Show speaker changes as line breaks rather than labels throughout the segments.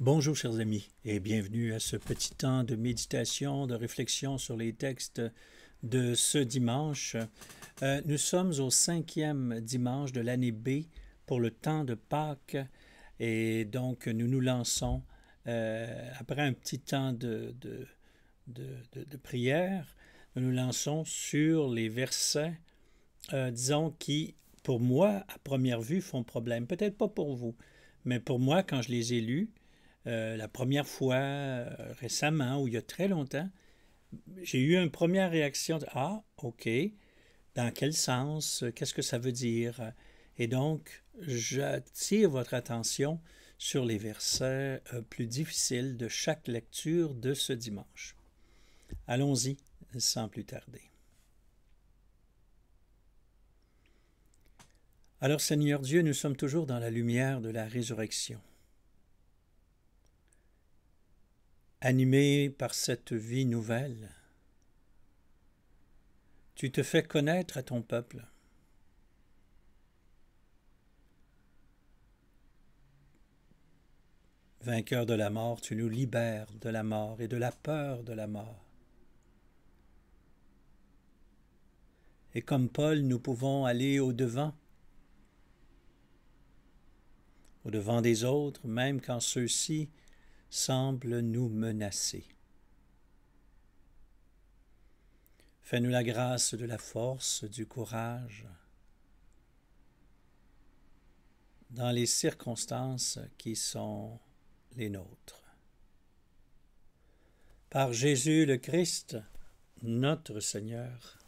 Bonjour chers amis et bienvenue à ce petit temps de méditation, de réflexion sur les textes de ce dimanche. Euh, nous sommes au cinquième dimanche de l'année B pour le temps de Pâques et donc nous nous lançons euh, après un petit temps de, de, prière, nous nous lançons sur les versets, euh, disons, qui pour moi, à première vue, font problème. Peut-être pas pour vous, mais pour moi, quand je les ai lus, euh, la première fois euh, récemment ou il y a très longtemps, j'ai eu une première réaction de Ah, OK, dans quel sens, euh, qu'est-ce que ça veut dire? Et donc, j'attire votre attention sur les versets plus difficiles de chaque lecture de ce dimanche. Allons-y sans plus tarder. Alors Seigneur Dieu, nous sommes toujours dans la lumière de la résurrection. animé par cette vie nouvelle. Tu te fais connaître à ton peuple. Vainqueur de la mort, tu nous libères de la mort et de la peur de la mort. Et comme Paul, nous pouvons aller au-devant, au-devant des autres, même quand ceux-ci semble nous menacer. Fais-nous la grâce de la force, du courage, dans les circonstances qui sont les nôtres. Par Jésus le Christ, notre Seigneur.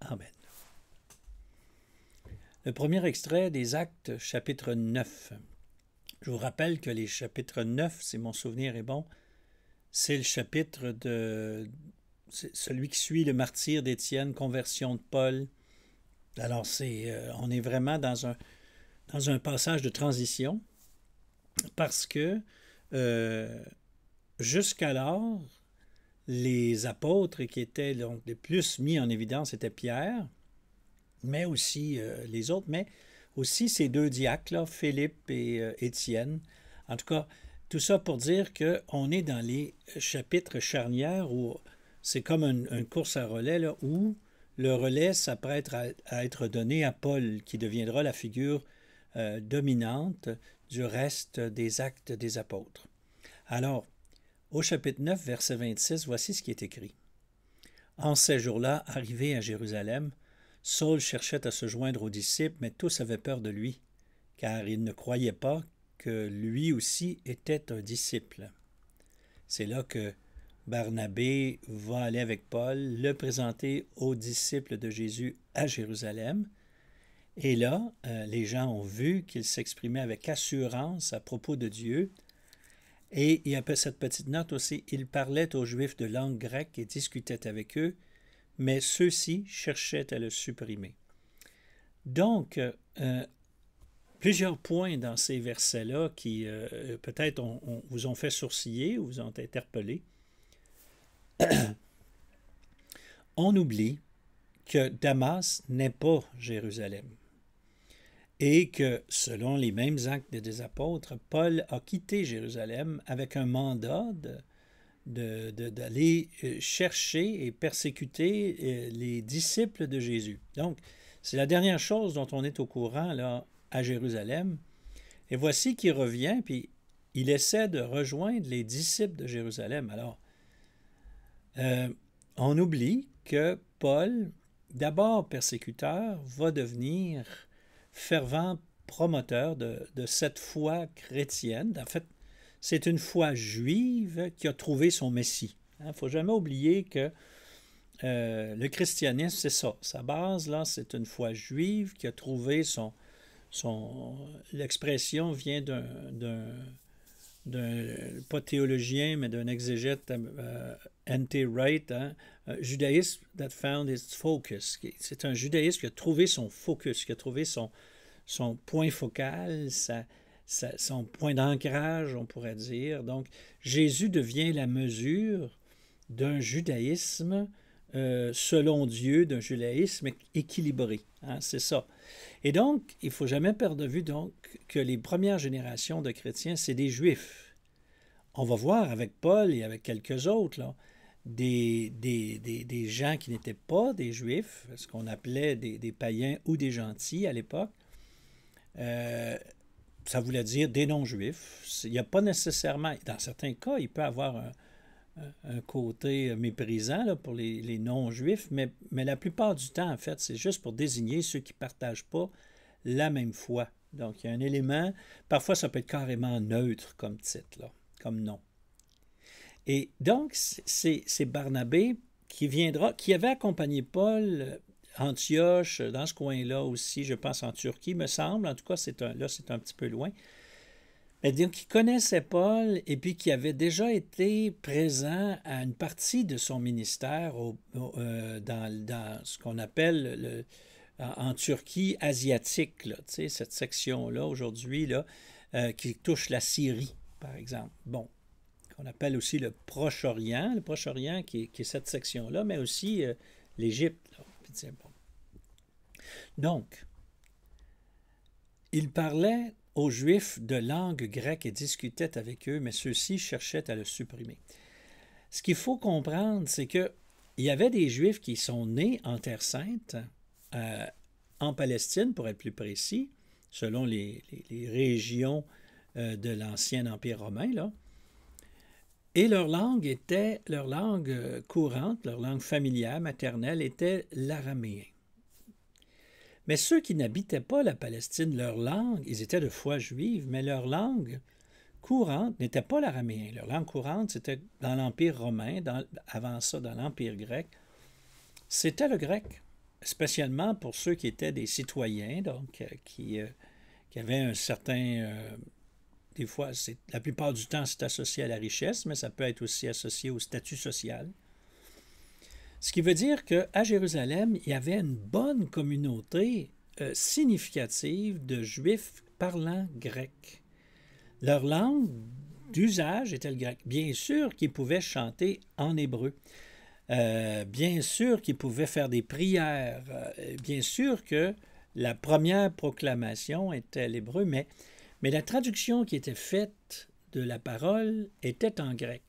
Amen. Le premier extrait des Actes, chapitre 9. Je vous rappelle que les chapitres 9, si mon souvenir est bon, c'est le chapitre de celui qui suit le martyr d'Étienne, conversion de Paul. Alors c'est, euh, on est vraiment dans un, dans un passage de transition parce que euh, jusqu'alors, les apôtres qui étaient donc, les plus mis en évidence étaient Pierre, mais aussi euh, les autres. Mais aussi ces deux diacres, Philippe et euh, Étienne. En tout cas, tout ça pour dire qu'on est dans les chapitres charnières où c'est comme une, course à relais, là, où le relais s'apprête à, être donné à Paul, qui deviendra la figure euh, dominante du reste des actes des apôtres. Alors, au chapitre 9, verset 26, voici ce qui est écrit. En ces jours-là, arrivé à Jérusalem, Saul cherchait à se joindre aux disciples, mais tous avaient peur de lui, car ils ne croyaient pas que lui aussi était un disciple. C'est là que Barnabé va aller avec Paul, le présenter aux disciples de Jésus à Jérusalem. Et là, euh, les gens ont vu qu'il s'exprimait avec assurance à propos de Dieu. Et il y a cette petite note aussi, il parlait aux Juifs de langue grecque et discutait avec eux mais ceux-ci cherchaient à le supprimer. Donc, euh, plusieurs points dans ces versets-là qui euh, peut-être vous ont fait sourciller ou vous ont interpellé. on oublie que Damas n'est pas Jérusalem et que, selon les mêmes actes des apôtres, Paul a quitté Jérusalem avec un mandat de, d'aller de, euh, chercher et persécuter euh, les disciples de Jésus. Donc, c'est la dernière chose dont on est au courant là, à Jérusalem. Et voici qu'il revient, puis il essaie de rejoindre les disciples de Jérusalem. Alors, euh, on oublie que Paul, d'abord persécuteur, va devenir fervent promoteur de, de cette foi chrétienne, en fait c'est une foi juive qui a trouvé son Messie. Il hein, ne faut jamais oublier que euh, le christianisme, c'est ça. Sa base, là, c'est une foi juive qui a trouvé son... son L'expression vient d'un pas théologien, mais d'un exégète, euh, N.T. anti hein, euh, judaïsme that found its focus. C'est un judaïsme qui a trouvé son focus, qui a trouvé son, son point focal, sa, son point d'ancrage, on pourrait dire. Donc, Jésus devient la mesure d'un judaïsme euh, selon Dieu, d'un judaïsme équilibré. Hein, c'est ça. Et donc, il faut jamais perdre de vue donc, que les premières générations de chrétiens, c'est des juifs. On va voir avec Paul et avec quelques autres, des, des, gens qui n'étaient pas des juifs, ce qu'on appelait des, païens ou des gentils à l'époque, euh, ça voulait dire des non-juifs. Il n'y a pas nécessairement, dans certains cas, il peut avoir un, un côté méprisant là, pour les, les non-juifs, mais, mais, la plupart du temps, en fait, c'est juste pour désigner ceux qui ne partagent pas la même foi. Donc, il y a un élément, parfois ça peut être carrément neutre comme titre, là, comme nom. Et donc, c'est Barnabé qui viendra, qui avait accompagné Paul euh, Antioche, dans ce coin-là aussi, je pense en Turquie, me semble. En tout cas, c'est un, là, c'est un petit peu loin. Mais donc, qui connaissait Paul et puis qui avait déjà été présent à une partie de son ministère euh, dans, dans, ce qu'on appelle en, Turquie asiatique, là, cette section-là aujourd'hui là, euh, qui touche la Syrie, par exemple. Bon, qu'on appelle aussi le Proche-Orient, le Proche-Orient qui, est cette section-là, mais aussi euh, l'Égypte. Donc, il parlait aux Juifs de langue grecque et discutait avec eux, mais ceux-ci cherchaient à le supprimer. Ce qu'il faut comprendre, c'est que il y avait des Juifs qui sont nés en Terre sainte, euh, en Palestine pour être plus précis, selon les, régions euh, de l'ancien Empire romain, là, et leur langue était, leur langue euh, courante, leur langue familière, maternelle, était l'araméen. Mais ceux qui n'habitaient pas la Palestine, leur langue, ils étaient de foi juive, mais leur langue courante n'était pas l'araméen. Leur langue courante, c'était dans l'Empire romain, dans, avant ça, dans l'Empire grec, c'était le grec, spécialement pour ceux qui étaient des citoyens, donc euh, euh, qui, avaient un certain... Des fois, la plupart du temps, c'est associé à la richesse, mais ça peut être aussi associé au statut social. Ce qui veut dire qu'à Jérusalem, il y avait une bonne communauté euh, significative de juifs parlant grec. Leur langue d'usage était le grec. Bien sûr qu'ils pouvaient chanter en hébreu. Euh, bien sûr qu'ils pouvaient faire des prières. Euh, bien sûr que la première proclamation était l'hébreu, mais mais la traduction qui était faite de la parole était en grec.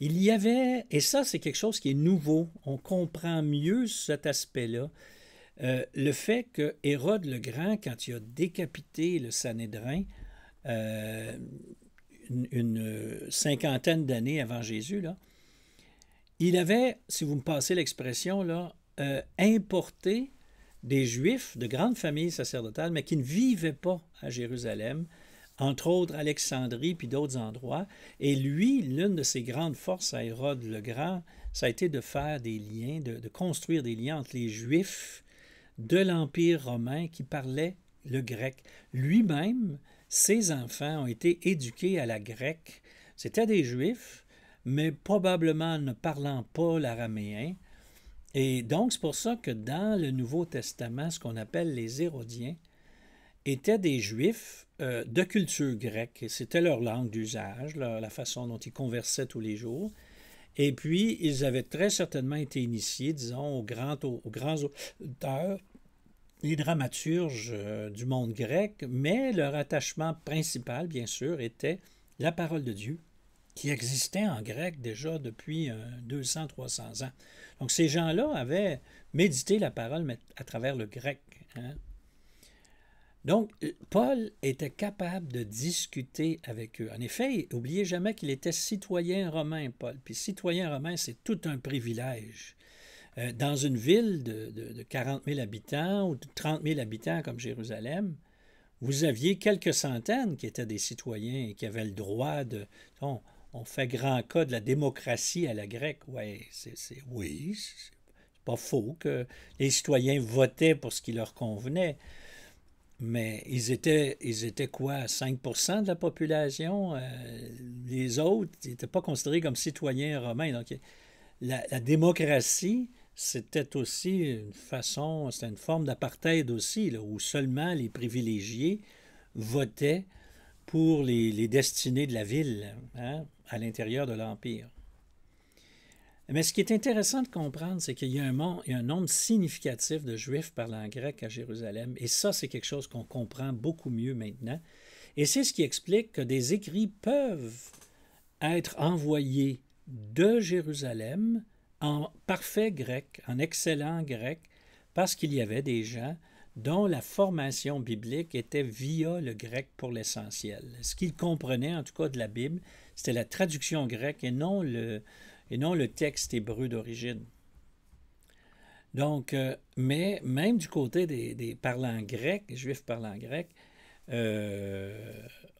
Il y avait, et ça c'est quelque chose qui est nouveau, on comprend mieux cet aspect-là, euh, le fait que Hérode le Grand, quand il a décapité le Sanhédrin, euh, une, cinquantaine d'années avant Jésus, là, il avait, si vous me passez l'expression, là, euh, importé des Juifs de grandes familles sacerdotales, mais qui ne vivaient pas à Jérusalem, entre autres Alexandrie puis d'autres endroits. Et lui, l'une de ses grandes forces à Hérode le Grand, ça a été de faire des liens, de, construire des liens entre les Juifs de l'Empire romain qui parlaient le grec. Lui-même, ses enfants ont été éduqués à la grecque. C'étaient des Juifs, mais probablement ne parlant pas l'araméen. Et donc, c'est pour ça que dans le Nouveau Testament, ce qu'on appelle les Hérodiens étaient des Juifs euh, de culture grecque. C'était leur langue d'usage, la façon dont ils conversaient tous les jours. Et puis, ils avaient très certainement été initiés, disons, aux grands, aux grands auteurs les dramaturges euh, du monde grec, mais leur attachement principal, bien sûr, était la parole de Dieu qui existait en grec déjà depuis 200-300 euh, ans. Donc ces gens-là avaient médité la parole à travers le grec. Hein. Donc euh, Paul était capable de discuter avec eux. En effet, n'oubliez jamais qu'il était citoyen romain, Paul. Puis citoyen romain, c'est tout un privilège. Euh, dans une ville de, 40 000 habitants ou de 30 000 habitants comme Jérusalem, vous aviez quelques centaines qui étaient des citoyens et qui avaient le droit de on fait grand cas de la démocratie à la grecque. Ouais, c'est oui, c'est pas faux que les citoyens votaient pour ce qui leur convenait. Mais ils étaient, ils étaient quoi, 5 de la population? Euh, les autres n'étaient pas considérés comme citoyens romains. Donc, la, démocratie, c'était aussi une façon, c'était une forme d'apartheid aussi, où seulement les privilégiés votaient pour les, destinées de la ville. Hein à l'intérieur de l'Empire. Mais ce qui est intéressant de comprendre, c'est qu'il y, a un nombre significatif de Juifs parlant grec à Jérusalem, et ça, c'est quelque chose qu'on comprend beaucoup mieux maintenant. Et c'est ce qui explique que des écrits peuvent être envoyés de Jérusalem en parfait grec, en excellent grec, parce qu'il y avait des gens dont la formation biblique était via le grec pour l'essentiel. Ce qu'ils comprenaient en tout cas de la Bible, c'était la traduction grecque et non le, et non le texte hébreu d'origine. Donc, euh, mais même du côté des, parlants grecs, juifs parlant grec euh,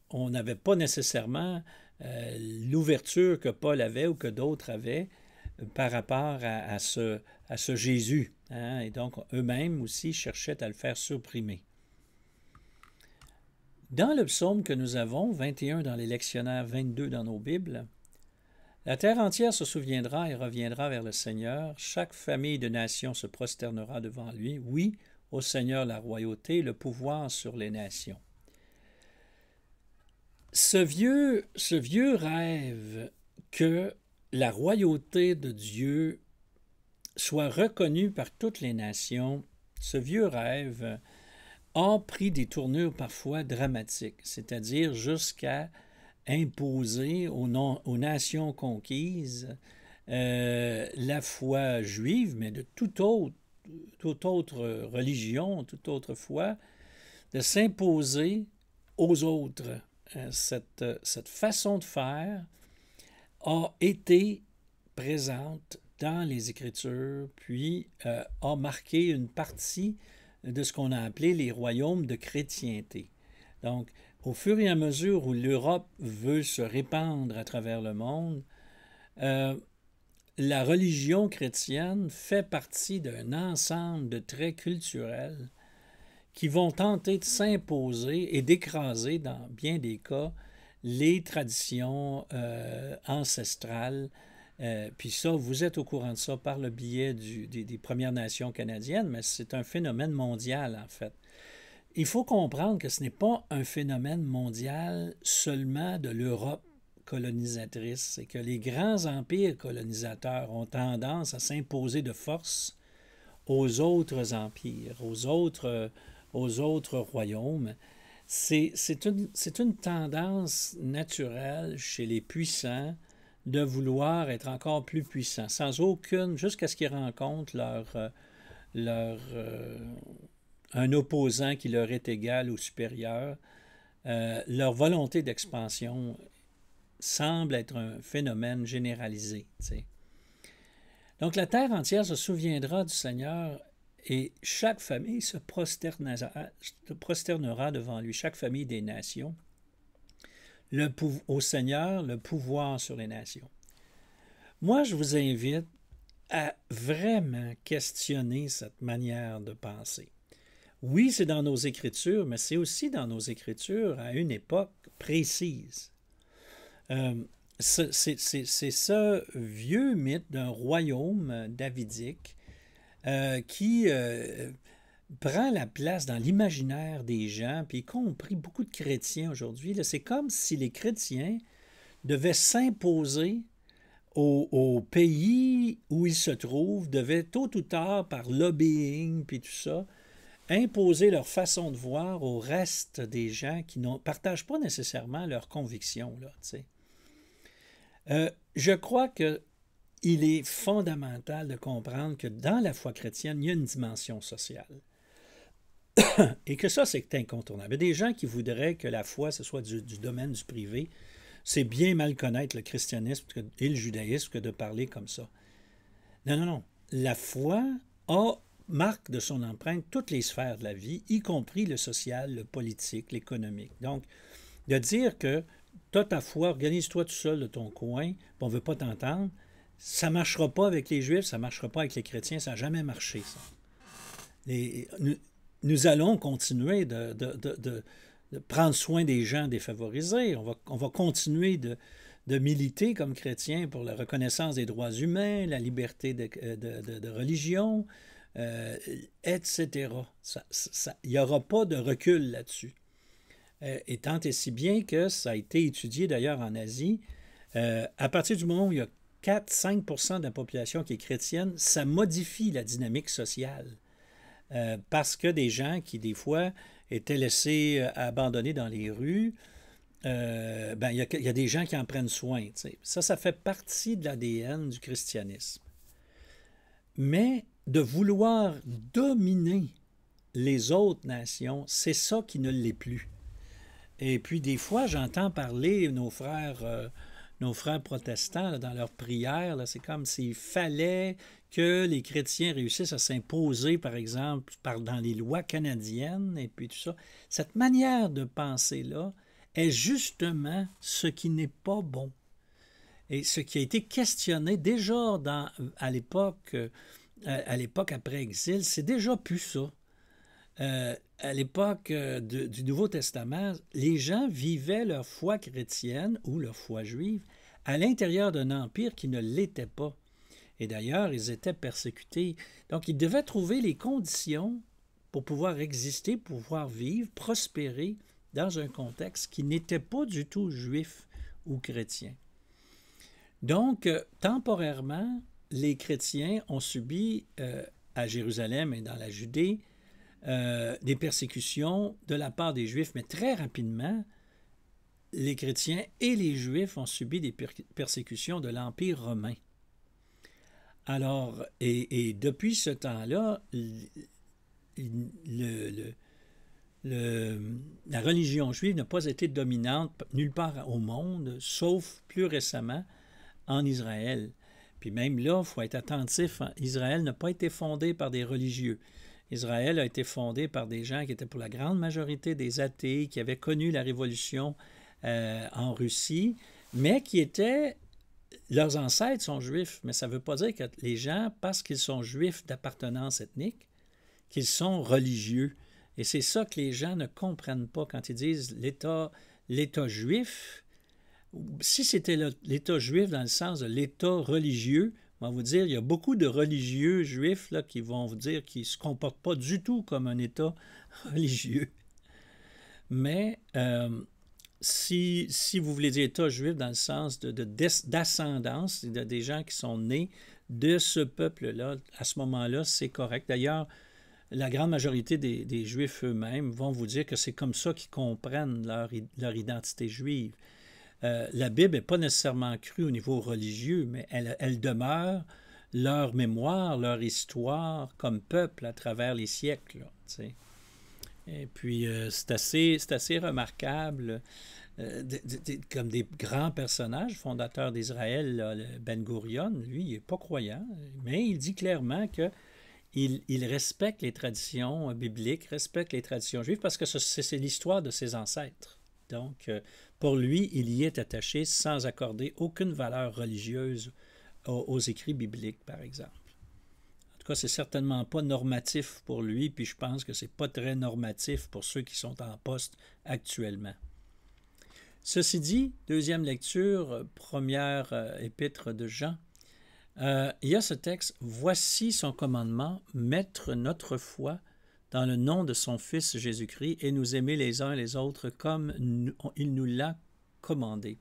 on n'avait pas nécessairement euh, l'ouverture que Paul avait ou que d'autres avaient par rapport à, ce, à ce Jésus. Hein. Et donc, eux-mêmes aussi cherchaient à le faire supprimer. Dans le psaume que nous avons, 21 dans les lectionnaires, 22 dans nos Bibles, la terre entière se souviendra et reviendra vers le Seigneur, chaque famille de nations se prosternera devant lui, oui, au Seigneur la royauté, le pouvoir sur les nations. Ce vieux, ce vieux rêve que la royauté de Dieu soit reconnue par toutes les nations, ce vieux rêve ont pris des tournures parfois dramatiques, c'est-à-dire jusqu'à imposer aux, nations conquises euh, la foi juive, mais de toute autre, religion, toute autre foi, de s'imposer aux autres. Euh, cette, façon de faire a été présente dans les Écritures, puis euh, a marqué une partie de ce qu'on a appelé les royaumes de chrétienté. Donc, au fur et à mesure où l'Europe veut se répandre à travers le monde, euh, la religion chrétienne fait partie d'un ensemble de traits culturels qui vont tenter de s'imposer et d'écraser, dans bien des cas, les traditions euh, ancestrales euh, puis ça, vous êtes au courant de ça par le biais des, Premières Nations canadiennes, mais c'est un phénomène mondial, en fait. Il faut comprendre que ce n'est pas un phénomène mondial seulement de l'Europe colonisatrice, et que les grands empires colonisateurs ont tendance à s'imposer de force aux autres empires, aux autres, aux autres royaumes. C'est une, une tendance naturelle chez les puissants de vouloir être encore plus puissant, sans aucune, jusqu'à ce qu'ils rencontrent leur, euh, leur, euh, un opposant qui leur est égal ou supérieur. Euh, leur volonté d'expansion semble être un phénomène généralisé. Donc la terre entière se souviendra du Seigneur et chaque famille se prosternera devant lui, chaque famille des nations le, au Seigneur le pouvoir sur les nations. Moi, je vous invite à vraiment questionner cette manière de penser. Oui, c'est dans nos Écritures, mais c'est aussi dans nos Écritures à une époque précise. Euh, c'est ce vieux mythe d'un royaume euh, davidique euh, qui, prend la place dans l'imaginaire des gens, puis y compris beaucoup de chrétiens aujourd'hui. C'est comme si les chrétiens devaient s'imposer au, pays où ils se trouvent, devaient tôt ou tard, par lobbying, puis tout ça, imposer leur façon de voir au reste des gens qui ne partagent pas nécessairement leurs convictions. Là, euh, je crois que est fondamental de comprendre que dans la foi chrétienne, il y a une dimension sociale. et que ça, c'est incontournable. Il des gens qui voudraient que la foi, ce soit du, domaine du privé. C'est bien mal connaître le christianisme et le judaïsme que de parler comme ça. Non, non, non. La foi a, marque de son empreinte toutes les sphères de la vie, y compris le social, le politique, l'économique. Donc, de dire que toi, ta foi, organise-toi tout seul de ton coin, on ne veut pas t'entendre, ça ne marchera pas avec les Juifs, ça ne marchera pas avec les chrétiens, ça n'a jamais marché, ça. Les, nous allons continuer de, de, de, de, prendre soin des gens défavorisés. On va, on va continuer de, militer comme chrétiens pour la reconnaissance des droits humains, la liberté de, religion, euh, etc. Il n'y aura pas de recul là-dessus. et euh, tant et si bien que ça a été étudié d'ailleurs en Asie, euh, à partir du moment où il y a 4-5 de la population qui est chrétienne, ça modifie la dynamique sociale. Euh, parce que des gens qui, des fois, étaient laissés euh, abandonnés dans les rues, euh, ben, il y, a des gens qui en prennent soin. Ça, ça fait partie de l'ADN du christianisme. Mais de vouloir dominer les autres nations, c'est ça qui ne l'est plus. Et puis des fois, j'entends parler nos frères nos frères protestants, dans leurs prières, c'est comme s'il fallait que les chrétiens réussissent à s'imposer, par exemple, par, dans les lois canadiennes et puis tout ça. Cette manière de penser-là est justement ce qui n'est pas bon. Et ce qui a été questionné déjà à l'époque, à, euh, à l'époque après exil, c'est déjà plus ça. Euh, à l'époque euh, du Nouveau Testament, les gens vivaient leur foi chrétienne ou leur foi juive à l'intérieur d'un empire qui ne l'était pas. Et d'ailleurs, ils étaient persécutés. Donc, ils devaient trouver les conditions pour pouvoir exister, pouvoir vivre, prospérer dans un contexte qui n'était pas du tout juif ou chrétien. Donc, euh, temporairement, les chrétiens ont subi à Jérusalem et dans la Judée euh, des persécutions de la part des Juifs, mais très rapidement, les chrétiens et les Juifs ont subi des persécutions de l'Empire romain. Alors, et, depuis ce temps-là, le, la religion juive n'a pas été dominante nulle part au monde, sauf plus récemment en Israël. Puis même là, il faut être attentif, hein. Israël n'a pas été fondé par des religieux. Israël a été fondé par des gens qui étaient pour la grande majorité des athées, qui avaient connu la révolution euh, en Russie, mais qui étaient... Leurs ancêtres sont juifs, mais ça ne veut pas dire que les gens, parce qu'ils sont juifs d'appartenance ethnique, qu'ils sont religieux. Et c'est ça que les gens ne comprennent pas quand ils disent l'État, l'État juif. Si c'était l'État juif dans le sens de l'État religieux, on va vous dire, il y a beaucoup de religieux juifs là, qui vont vous dire qu'ils ne se comportent pas du tout comme un État religieux. Mais euh, si, si, vous voulez dire État juif dans le sens d'ascendance, de, de, des gens qui sont nés de ce peuple-là, à ce moment-là, c'est correct. D'ailleurs, la grande majorité des, juifs eux-mêmes vont vous dire que c'est comme ça qu'ils comprennent leur identité juive. Euh, la Bible n'est pas nécessairement crue au niveau religieux, mais elle, demeure leur mémoire, leur histoire comme peuple à travers les siècles. Et puis, euh, c'est assez, remarquable. Euh, comme des grands personnages, fondateurs d'Israël, Ben Gurion, lui, il n'est pas croyant, mais il dit clairement que il, respecte les traditions bibliques, respecte les traditions juives, parce que c'est l'histoire de ses ancêtres. Donc, pour lui, il y est attaché sans accorder aucune valeur religieuse aux, écrits bibliques, par exemple. En tout cas, c'est certainement pas normatif pour lui, puis je pense que c'est pas très normatif pour ceux qui sont en poste actuellement. Ceci dit, deuxième lecture, première euh, épître de Jean, euh, il y a ce texte Voici son commandement, mettre notre foi dans le nom de son Fils Jésus-Christ et nous aimer les uns les autres comme il nous l'a commandé.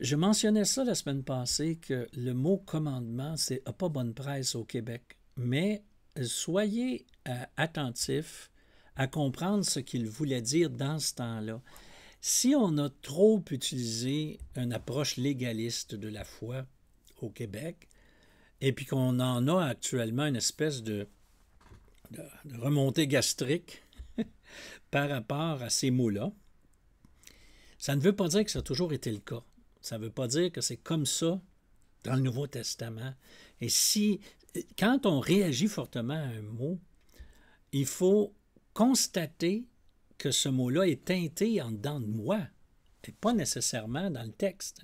Je mentionnais ça la semaine passée que le mot commandement, c'est pas bonne presse au Québec, mais soyez euh, attentifs à comprendre ce qu'il voulait dire dans ce temps-là. Si on a trop utilisé une approche légaliste de la foi au Québec, et puis qu'on en a actuellement une espèce de de remontée gastrique par rapport à ces mots-là. Ça ne veut pas dire que ça a toujours été le cas. Ça ne veut pas dire que c'est comme ça dans le Nouveau Testament. Et si, quand on réagit fortement à un mot, il faut constater que ce mot-là est teinté en dedans de moi, et pas nécessairement dans le texte.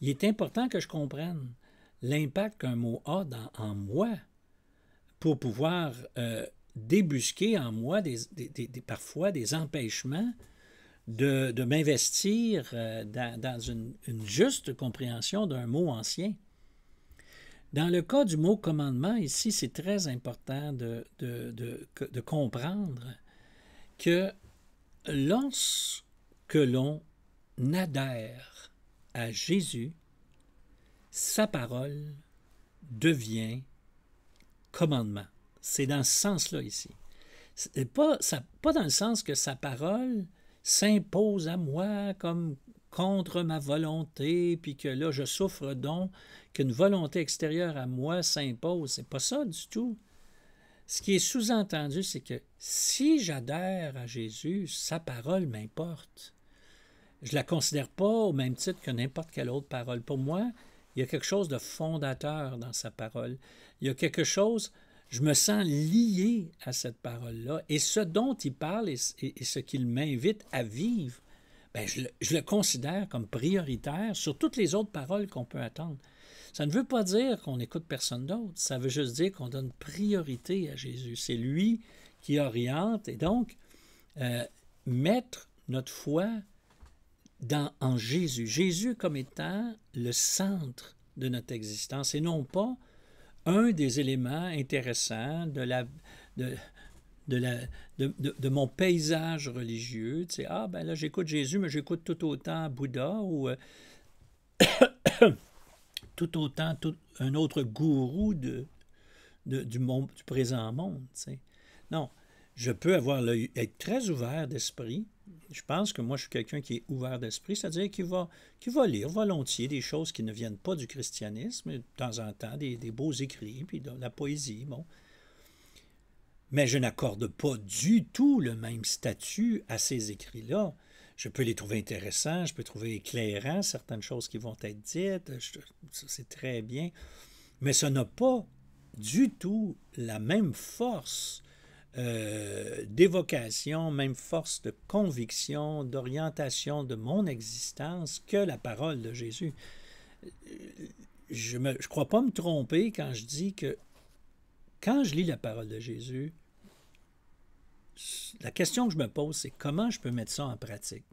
Il est important que je comprenne l'impact qu'un mot a dans, en moi pour pouvoir euh, débusquer en moi des, des, des, parfois des empêchements de, de m'investir euh, dans, dans une, une, juste compréhension d'un mot ancien. Dans le cas du mot commandement, ici, c'est très important de, de, de, de, comprendre que lorsque l'on adhère à Jésus, sa parole devient commandement. C'est dans ce sens-là ici. Pas, ça, pas dans le sens que sa parole s'impose à moi comme contre ma volonté, puis que là je souffre donc qu'une volonté extérieure à moi s'impose. C'est pas ça du tout. Ce qui est sous-entendu, c'est que si j'adhère à Jésus, sa parole m'importe. Je la considère pas au même titre que n'importe quelle autre parole. Pour moi, il y a quelque chose de fondateur dans sa parole il y a quelque chose, je me sens lié à cette parole-là. Et ce dont il parle et, ce qu'il m'invite à vivre, ben, je, le considère comme prioritaire sur toutes les autres paroles qu'on peut attendre. Ça ne veut pas dire qu'on n'écoute personne d'autre, ça veut juste dire qu'on donne priorité à Jésus. C'est lui qui oriente et donc euh, mettre notre foi dans, en Jésus. Jésus comme étant le centre de notre existence et non pas un des éléments intéressants de la... De, de, mon paysage religieux. Tu sais, ah, ben là, j'écoute Jésus, mais j'écoute tout autant Bouddha ou euh, tout autant tout, un autre gourou de, du, monde, du présent monde. Tu Non, je peux avoir être très ouvert d'esprit, je pense que moi, je suis quelqu'un qui est ouvert d'esprit, c'est-à-dire qui va, qui va lire volontiers des choses qui ne viennent pas du christianisme, de temps en temps, des, beaux écrits, puis de la poésie, bon. Mais je n'accorde pas du tout le même statut à ces écrits-là. Je peux les trouver intéressants, je peux trouver éclairants certaines choses qui vont être dites, c'est très bien, mais ça n'a pas du tout la même force euh, d'évocation, même force de conviction, d'orientation de mon existence que la parole de Jésus. Je ne crois pas me tromper quand je dis que quand je lis la parole de Jésus, la question que je me pose, c'est comment je peux mettre ça en pratique.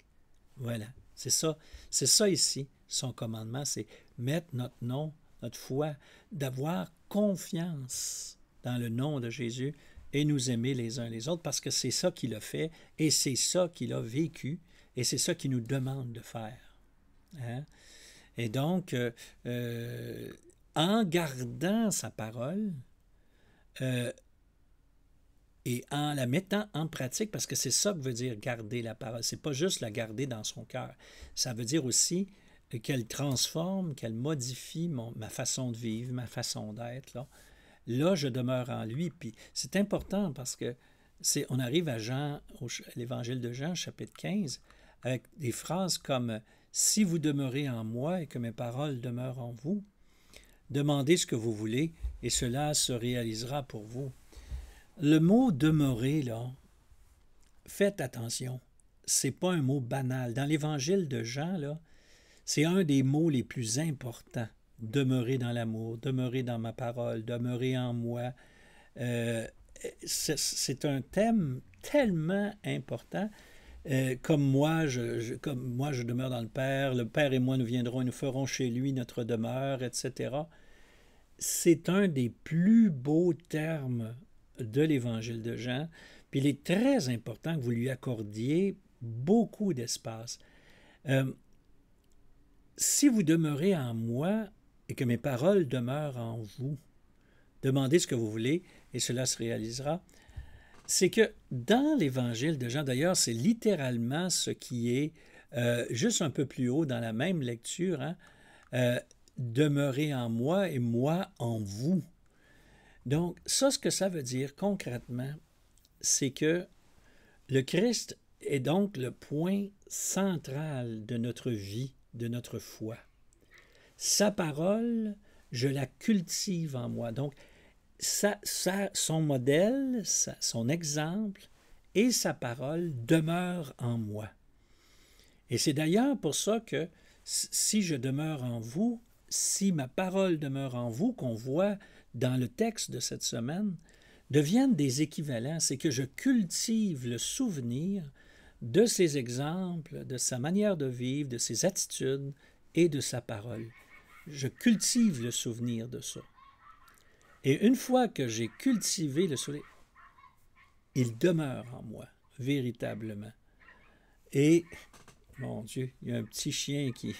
Voilà, c'est ça. C'est ça ici, son commandement, c'est mettre notre nom, notre foi, d'avoir confiance dans le nom de Jésus, et nous aimer les uns les autres parce que c'est ça qu'il a fait et c'est ça qu'il a vécu et c'est ça qu'il nous demande de faire. Hein? Et donc, euh, euh, en gardant sa parole euh, et en la mettant en pratique, parce que c'est ça que veut dire garder la parole, c'est pas juste la garder dans son cœur, ça veut dire aussi qu'elle transforme, qu'elle modifie ma façon de vivre, ma façon d'être là, je demeure en lui. Puis c'est important parce que c'est, on arrive à Jean, l'évangile de Jean, chapitre 15, avec des phrases comme Si vous demeurez en moi et que mes paroles demeurent en vous, demandez ce que vous voulez et cela se réalisera pour vous. Le mot demeurer, là, faites attention. C'est pas un mot banal. Dans l'évangile de Jean, là, c'est un des mots les plus importants. Demeurez dans l'amour, demeurez dans ma parole, demeurez en moi. Euh, c'est un thème tellement important. Euh, comme, moi, je, comme moi, je demeure dans le Père, le Père et moi, nous viendrons et nous ferons chez lui notre demeure, etc. C'est un des plus beaux termes de l'Évangile de Jean. Puis il est très important que vous lui accordiez beaucoup d'espace. Euh, si vous demeurez en moi, et que mes paroles demeurent en vous. Demandez ce que vous voulez et cela se réalisera. C'est que dans l'évangile de Jean, d'ailleurs, c'est littéralement ce qui est euh, juste un peu plus haut dans la même lecture. Hein, euh, demeurez en moi et moi en vous. Donc, ça, ce que ça veut dire concrètement, c'est que le Christ est donc le point central de notre vie, de notre foi. Sa parole, je la cultive en moi. Donc, sa, son modèle, son exemple et sa parole demeurent en moi. Et c'est d'ailleurs pour ça que si je demeure en vous, si ma parole demeure en vous, qu'on voit dans le texte de cette semaine, deviennent des équivalents, c'est que je cultive le souvenir de ses exemples, de sa manière de vivre, de ses attitudes et de sa parole je cultive le souvenir de ça. Et une fois que j'ai cultivé le souvenir, il demeure en moi, véritablement. Et, mon Dieu, il y a un petit chien qui,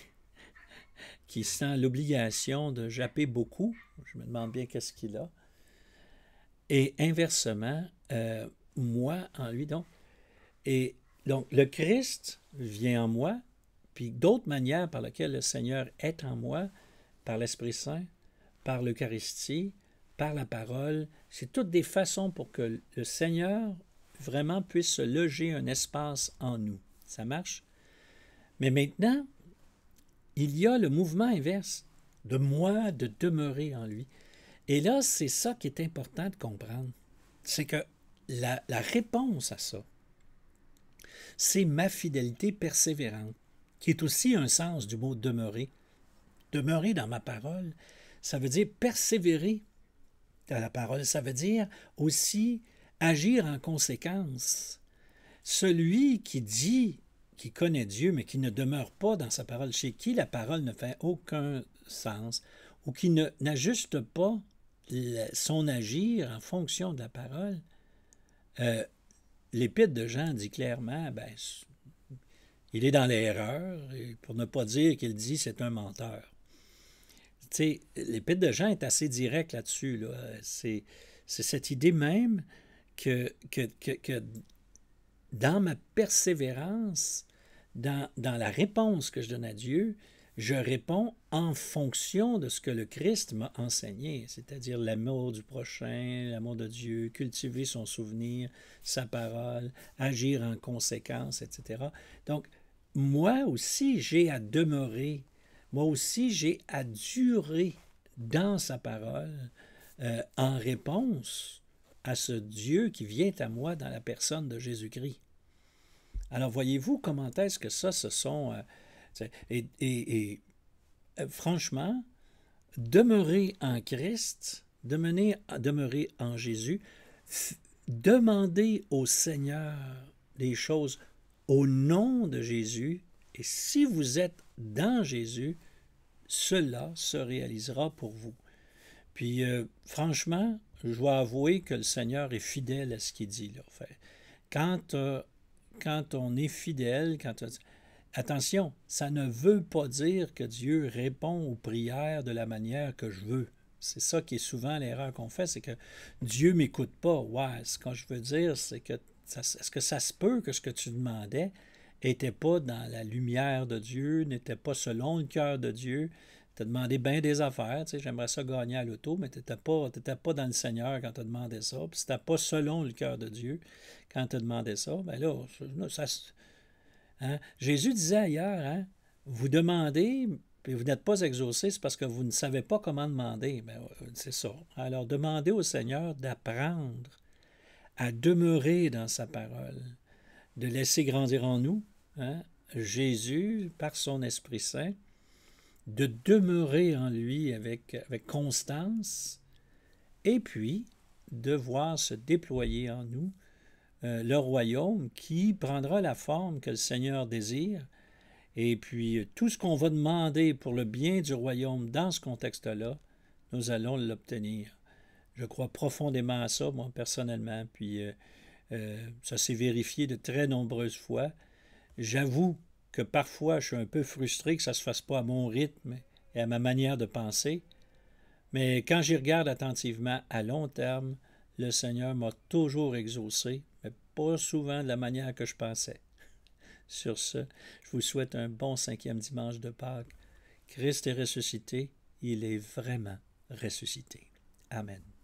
qui sent l'obligation de japper beaucoup. Je me demande bien qu'est-ce qu'il a. Et inversement, euh, moi en lui, donc. Et donc, le Christ vient en moi, puis d'autres manières par lesquelles le Seigneur est en moi, par l'Esprit Saint, par l'Eucharistie, par la parole. C'est toutes des façons pour que le Seigneur vraiment puisse se loger un espace en nous. Ça marche? Mais maintenant, il y a le mouvement inverse, de moi, de demeurer en lui. Et là, c'est ça qui est important de comprendre. C'est que la, la réponse à ça, c'est ma fidélité persévérante, qui est aussi un sens du mot demeurer demeurer dans ma parole, ça veut dire persévérer dans la parole, ça veut dire aussi agir en conséquence. Celui qui dit qui connaît Dieu mais qui ne demeure pas dans sa parole, chez qui la parole ne fait aucun sens, ou qui n'ajuste pas son agir en fonction de la parole, euh, l'épître de Jean dit clairement, ben, il est dans l'erreur, pour ne pas dire qu'il dit c'est un menteur sais, l'épître de Jean est assez direct là-dessus. Là. C'est, cette idée même que, dans ma persévérance, dans, dans, la réponse que je donne à Dieu, je réponds en fonction de ce que le Christ m'a enseigné, c'est-à-dire l'amour du prochain, l'amour de Dieu, cultiver son souvenir, sa parole, agir en conséquence, etc. Donc, moi aussi, j'ai à demeurer moi aussi, j'ai à durer dans sa parole euh, en réponse à ce Dieu qui vient à moi dans la personne de Jésus-Christ. Alors voyez-vous comment est-ce que ça, ce sont... Euh, et, et, et euh, franchement, demeurer en Christ, demeurer, demeurer en Jésus, demander au Seigneur des choses au nom de Jésus, et si vous êtes dans Jésus, cela se réalisera pour vous. Puis euh, franchement, je dois avouer que le Seigneur est fidèle à ce qu'il dit. Là. Fait, euh, quand, on est fidèle, quand attention, ça ne veut pas dire que Dieu répond aux prières de la manière que je veux. C'est ça qui est souvent l'erreur qu'on fait, c'est que Dieu m'écoute pas. Ouais, ce que je veux dire, c'est que est-ce que ça se peut que ce que tu demandais, n'était pas dans la lumière de Dieu, n'était pas selon le cœur de Dieu. Tu as demandé bien des affaires, tu sais, j'aimerais ça gagner à l'auto, mais tu n'étais pas, pas dans le Seigneur quand tu as demandé ça, puis n'étais pas selon le cœur de Dieu quand tu as demandé ça. bien là, ça, ça hein? Jésus disait ailleurs, hein, vous demandez, et vous n'êtes pas exaucé, c'est parce que vous ne savez pas comment demander. Mais ben, euh, c'est ça. Alors, demandez au Seigneur d'apprendre à demeurer dans sa parole, de laisser grandir en nous Hein, Jésus, par son Esprit Saint, de demeurer en lui avec, constance et puis de voir se déployer en nous euh, le royaume qui prendra la forme que le Seigneur désire. Et puis euh, tout ce qu'on va demander pour le bien du royaume dans ce contexte-là, nous allons l'obtenir. Je crois profondément à ça, moi personnellement, puis euh, ça s'est vérifié de très nombreuses fois. J'avoue que parfois je suis un peu frustré que ça ne se fasse pas à mon rythme et à ma manière de penser, mais quand j'y regarde attentivement à long terme, le Seigneur m'a toujours exaucé, mais pas souvent de la manière que je pensais. Sur ce, je vous souhaite un bon cinquième dimanche de Pâques. Christ est ressuscité, il est vraiment ressuscité. Amen.